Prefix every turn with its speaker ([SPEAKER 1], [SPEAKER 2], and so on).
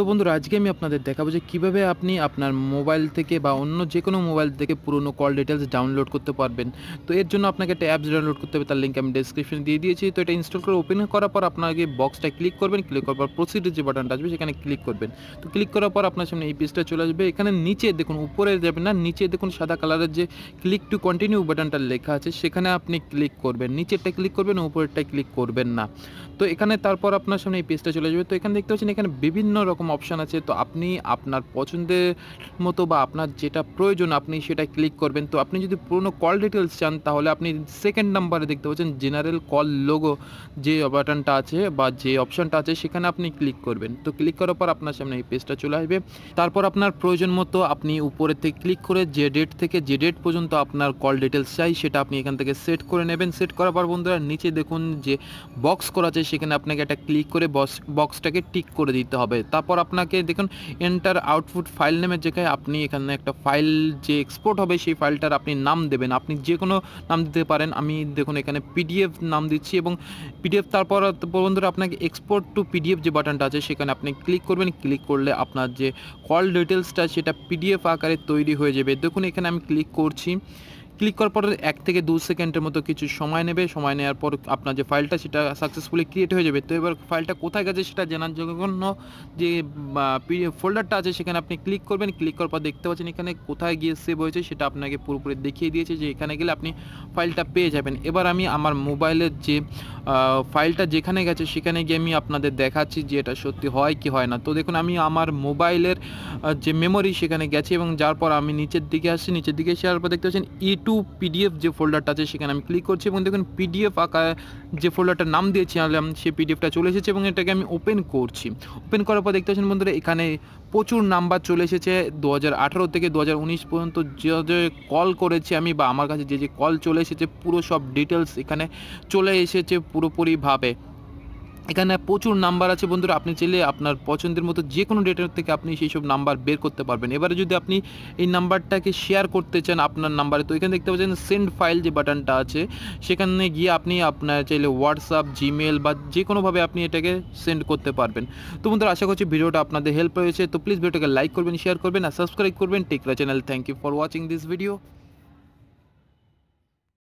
[SPEAKER 1] তো বন্ধুরা আজকে আমি আপনাদের দেখাবো যে কীভাবে আপনি আপনার মোবাইল থেকে বা অন্য যে কোনো মোবাইল থেকে পুরনো কল ডিটেলস ডাউনলোড করতে পারবেন তো এর জন্য আপনাকে একটা অ্যাপস ডাউনলোড করতে হবে তার লিঙ্ক আমি ডেসক্রিপশন দিয়ে দিয়েছি তো এটা ইনস্টল করে ওপেন করার পর আপনাকে বক্সটা ক্লিক করবেন ক্লিক করার পর প্রসিডিউর যে বাটনটা আসবে সেখানে ক্লিক করবেন তো ক্লিক করার পর আপনার সামনে এই পেজটা চলে আসবে এখানে নিচে দেখুন উপরে যাবেন না নিচে দেখুন সাদা কালারের যে ক্লিক টু কন্টিনিউ বাটনটা লেখা আছে সেখানে আপনি ক্লিক করবেন নিচেরটা ক্লিক করবেন উপরেরটা ক্লিক করবেন না তো এখানে তারপর আপনার সামনে এই পেজটা চলে যাবে তো এখানে দেখতে পাচ্ছেন এখানে বিভিন্ন রকম অপশান আছে তো আপনি আপনার পছন্দের মতো বা আপনার যেটা প্রয়োজন আপনি সেটা ক্লিক করবেন তো আপনি যদি পুরনো কল ডিটেলস চান তাহলে আপনি সেকেন্ড নাম্বারে দেখতে পাচ্ছেন জেনারেল কল লোগো যে বাটনটা আছে বা যে অপশানটা আছে সেখানে আপনি ক্লিক করবেন তো ক্লিক করার পর আপনার সামনে এই পেজটা চলে আসবে তারপর আপনার প্রয়োজন মতো আপনি উপরে থেকে ক্লিক করে যে ডেট থেকে যে ডেট পর্যন্ত আপনার কল ডিটেলস চাই সেটা আপনি এখান থেকে সেট করে নেবেন সেট করার পর বন্ধুরা নিচে দেখুন যে বক্স করা আছে সেখানে আপনাকে একটা ক্লিক করে বক্সটাকে টিক করে দিতে হবে তারপর আপনাকে দেখুন এন্টার আউটপুট ফাইল নেমের জায়গায় আপনি এখানে একটা ফাইল যে এক্সপোর্ট হবে সেই ফাইলটার আপনি নাম দেবেন আপনি যে কোনো নাম দিতে পারেন আমি দেখুন এখানে পিডিএফ নাম দিচ্ছি এবং পিডিএফ তারপর বন্ধুরা আপনাকে এক্সপোর্ট টু পিডিএফ যে বাটনটা আছে সেখানে আপনি ক্লিক করবেন ক্লিক করলে আপনার যে কল ডিটেলসটা সেটা পিডিএফ আকারে তৈরি হয়ে যাবে দেখুন এখানে আমি ক্লিক করছি ক্লিক করার পর এক থেকে দু সেকেন্ডের মতো কিছু সময় নেবে সময় নেওয়ার পর আপনার যে ফাইলটা সেটা সাকসেসফুলি ক্রিয়েট হয়ে যাবে তো এবার ফাইলটা কোথায় গেছে সেটা জানার জন্য যে ফোল্ডারটা আছে সেখানে আপনি ক্লিক করবেন ক্লিক করার পর দেখতে পাচ্ছেন এখানে কোথায় গিয়ে সেভ হয়েছে সেটা আপনাকে পুরোপুরি দেখিয়ে দিয়েছে যে এখানে গেলে আপনি ফাইলটা পেয়ে যাবেন এবার আমি আমার মোবাইলের যে ফাইলটা যেখানে গেছে সেখানে গিয়ে আমি আপনাদের দেখাচ্ছি যে এটা সত্যি হয় কি হয় না তো দেখুন আমি আমার মোবাইলের যে মেমোরি সেখানে গেছে এবং যার পর আমি নিচের দিকে আসছি নিচের দিকে এসে পর দেখতে পাচ্ছেন ই টু পিডিএফ যে ফোল্ডারটা আছে সেখানে আমি ক্লিক করছি এবং দেখুন পিডিএফ আঁকা যে ফোল্ডারটার নাম দিয়েছি দিয়েছিলাম সেই পিডিএফটা চলে এসেছে এবং এটাকে আমি ওপেন করছি ওপেন করার পর দেখতে পাচ্ছেন বন্ধুরা এখানে প্রচুর নাম্বার চলে এসেছে দু থেকে দু পর্যন্ত যে যে কল করেছি আমি বা আমার কাছে যে যে কল চলে এসেছে পুরো সব ডিটেলস এখানে চলে এসেছে পুরোপুরিভাবে এখানে প্রচুর নাম্বার আছে বন্ধুরা আপনি চাইলে আপনার পছন্দের মতো যে কোনো ডেটার থেকে আপনি সেই সব নাম্বার বের করতে পারবেন এবারে যদি আপনি এই নাম্বারটাকে শেয়ার করতে চান আপনার নাম্বারে তো এখানে দেখতে পাচ্ছেন সেন্ড ফাইল যে বাটনটা আছে সেখানে গিয়ে আপনি আপনার চাইলে হোয়াটসঅ্যাপ জিমেল বা যে কোনোভাবে আপনি এটাকে সেন্ড করতে পারবেন তো বন্ধুরা আশা করছি ভিডিওটা আপনাদের হেল্প হয়েছে তো প্লিজ ভিডিওটাকে লাইক করবেন শেয়ার করবেন আর সাবস্ক্রাইব করবেন টেকরা channel thank you for watching this video